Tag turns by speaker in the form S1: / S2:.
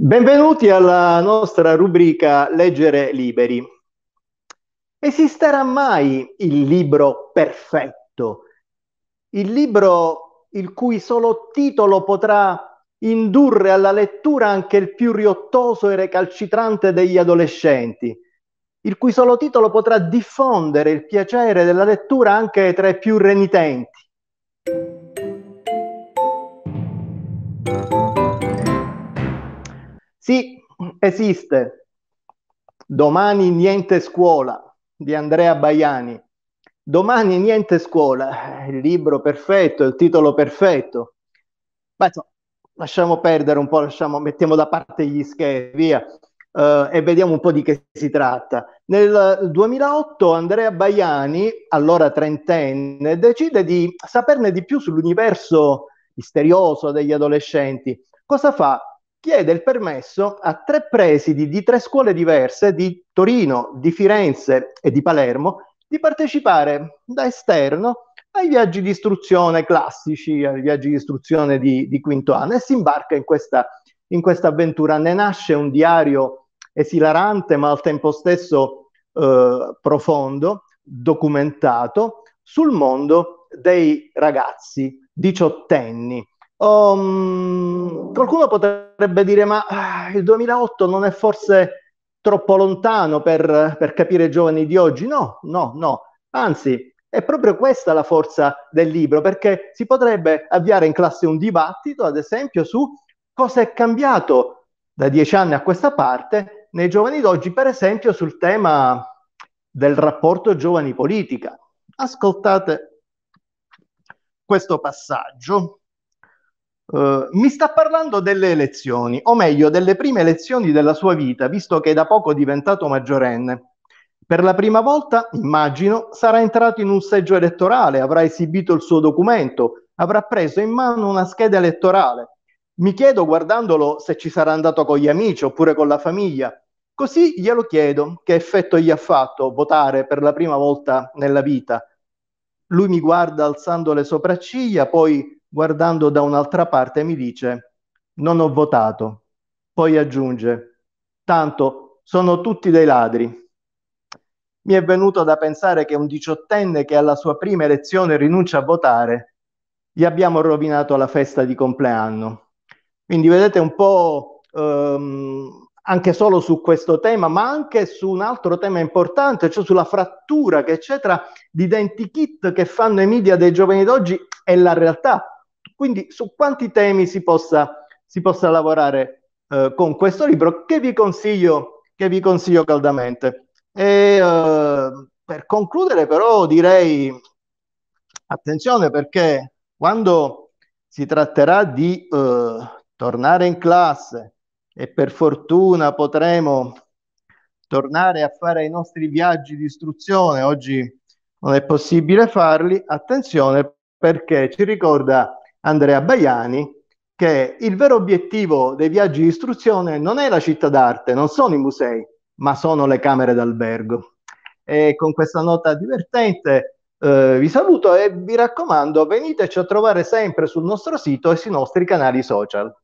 S1: Benvenuti alla nostra rubrica Leggere Liberi. Esisterà mai il libro perfetto? Il libro il cui solo titolo potrà indurre alla lettura anche il più riottoso e recalcitrante degli adolescenti, il cui solo titolo potrà diffondere il piacere della lettura anche tra i più renitenti Sì, esiste. Domani niente scuola di Andrea Baiani. Domani niente scuola, il libro perfetto, il titolo perfetto. Ma insomma, lasciamo perdere un po', lasciamo, mettiamo da parte gli scherzi, via, eh, e vediamo un po' di che si tratta. Nel 2008 Andrea Baiani, allora trentenne, decide di saperne di più sull'universo misterioso degli adolescenti. Cosa fa? chiede il permesso a tre presidi di tre scuole diverse di Torino, di Firenze e di Palermo di partecipare da esterno ai viaggi di istruzione classici, ai viaggi di istruzione di, di quinto anno e si imbarca in questa, in questa avventura. Ne nasce un diario esilarante ma al tempo stesso eh, profondo, documentato, sul mondo dei ragazzi diciottenni Um, qualcuno potrebbe dire, ma ah, il 2008 non è forse troppo lontano per, per capire i giovani di oggi? No, no, no. Anzi, è proprio questa la forza del libro, perché si potrebbe avviare in classe un dibattito, ad esempio, su cosa è cambiato da dieci anni a questa parte nei giovani d'oggi, per esempio sul tema del rapporto giovani-politica. Ascoltate questo passaggio Uh, mi sta parlando delle elezioni, o meglio delle prime elezioni della sua vita, visto che è da poco diventato maggiorenne. Per la prima volta, immagino, sarà entrato in un seggio elettorale, avrà esibito il suo documento, avrà preso in mano una scheda elettorale. Mi chiedo guardandolo se ci sarà andato con gli amici oppure con la famiglia. Così glielo chiedo che effetto gli ha fatto votare per la prima volta nella vita. Lui mi guarda alzando le sopracciglia, poi guardando da un'altra parte mi dice non ho votato. Poi aggiunge tanto sono tutti dei ladri. Mi è venuto da pensare che un diciottenne che alla sua prima elezione rinuncia a votare, gli abbiamo rovinato la festa di compleanno. Quindi vedete un po' ehm, anche solo su questo tema, ma anche su un altro tema importante, cioè sulla frattura che c'è tra l'identikit che fanno i media dei giovani d'oggi e la realtà quindi su quanti temi si possa, si possa lavorare eh, con questo libro che vi consiglio, che vi consiglio caldamente. E, eh, per concludere però direi attenzione perché quando si tratterà di eh, tornare in classe e per fortuna potremo tornare a fare i nostri viaggi di istruzione, oggi non è possibile farli, attenzione perché ci ricorda Andrea Baiani, che il vero obiettivo dei viaggi di istruzione non è la città d'arte, non sono i musei, ma sono le camere d'albergo. E con questa nota divertente eh, vi saluto e vi raccomando veniteci a trovare sempre sul nostro sito e sui nostri canali social.